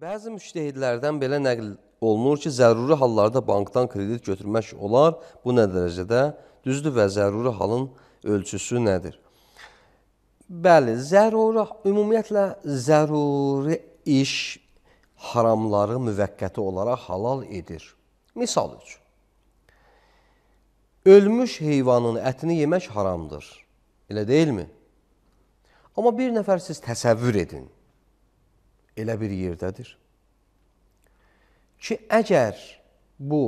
Bəzi müştəhidlərdən belə nəql olunur ki, zəruri hallarda bankdan kredit götürmək olar. Bu nə dərəcədə düzdür və zəruri halın ölçüsü nədir? Bəli, zəruri ümumiyyətlə zəruri iş haramları müvəqqəti olaraq halal edir. Misal üçün ölmüş heyvanın ətini yemək haramdır. Elə deyilmi? Amma bir nəfər siz təsəvvür edin elə bir yerdədir ki, əgər bu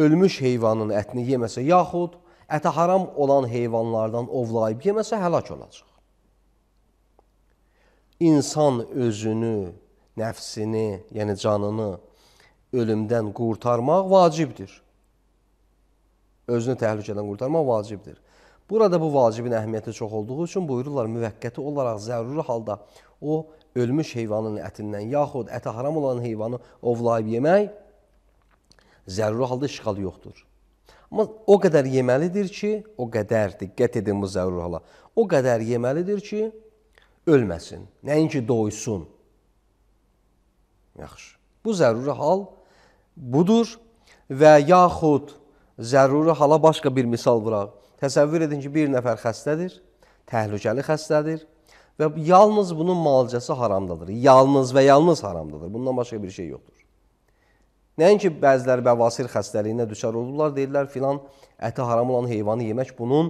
ölmüş heyvanın ətini yeməsə, yaxud ətə haram olan heyvanlardan ovlayıb yeməsə, həlak olacaq. İnsan özünü, nəfsini, yəni canını ölümdən qurtarmaq vacibdir. Özünü təhlükədən qurtarmaq vacibdir. Burada bu vacibin əhəmiyyəti çox olduğu üçün buyururlar, müvəqqəti olaraq zəruri halda o ölmüş heyvanın ətindən yaxud əti haram olan heyvanı ovlayıb yemək zəruri halda işğal yoxdur. Amma o qədər yeməlidir ki, o qədər diqqət edin bu zəruri hala. O qədər yeməlidir ki, ölməsin. Nəinki doysun. Yaxşı. Bu zəruri hal budur və yaxud zəruri hala başqa bir misal vuraq. Təsəvvür edin ki, bir nəfər xəstədir, təhlükəli xəstədir Və yalnız bunun müalicəsi haramdadır. Yalnız və yalnız haramdadır. Bundan başqa bir şey yoxdur. Nəinki bəziləri bəvasir xəstəliyinə düşər olurlar, deyirlər filan əti haram olan heyvanı yemək bunun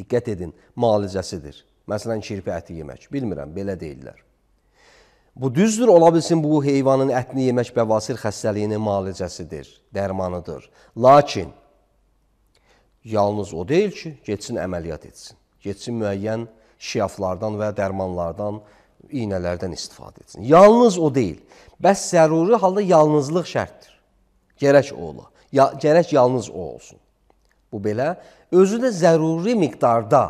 diqqət edin, müalicəsidir. Məsələn, kirpi əti yemək. Bilmirəm, belə deyirlər. Bu düzdür, ola bilsin bu heyvanın ətini yemək bəvasir xəstəliyinin müalicəsidir, dərmanıdır. Lakin yalnız o deyil ki, getsin əməliyyat etsin. Getsin müəyyən xəstəliyinə şiaflardan və dərmanlardan, iynələrdən istifadə etsin. Yalnız o deyil. Bəs zəruri halda yalnızlıq şərtdir. Gərək o ola. Ya, gərək yalnız o olsun. Bu belə özü də zəruri miqdarda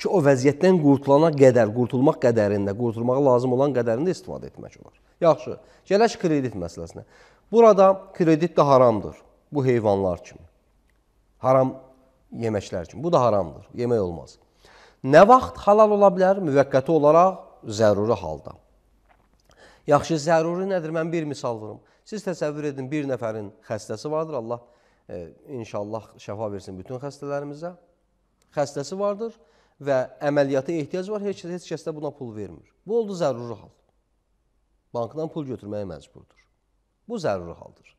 ki, o vəziyyətdən qurtulana qədər, qurtulmaq qədərində, qurtulmağa lazım olan qədərində istifadə etmək olar. Yaxşı, gələk kredit məsələsinə. Burada kredit də haramdır. Bu heyvanlar kimi. Haram yeməklər kimi. Bu da haramdır. Yemək olmaz. Nə vaxt halal ola bilər? Müvəqqəti olaraq zəruri halda. Yaxşı, zəruri nədir? Mən bir misal vurum. Siz təsəvvür edin, bir nəfərin xəstəsi vardır. Allah e, inşallah şəfa versin bütün xəstələrimizə. Xəstəsi vardır və əməliyyata ehtiyac var. Heç, heç kəs də buna pul vermir. Bu oldu zəruri hal. Bankdan pul götürməyə məcburdur. Bu zəruri haldır.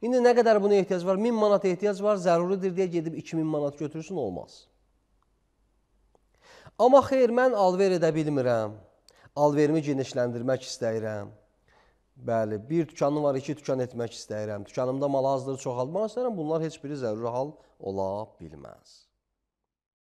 İndi nə qədər buna ehtiyac var? 1000 manata ehtiyac var, zəruridir deyə gedib 2000 manat götürsün, olmaz. Amma xeyr, mən alver edə bilmirəm. Alverimi genişləndirmək istəyirəm. Bəli, bir dükanım var, iki dükan etmək istəyirəm. Dükanımda mal azdır, çoxalmaq istəyirəm. Bunlar heç biri zəruri hal ola bilməz.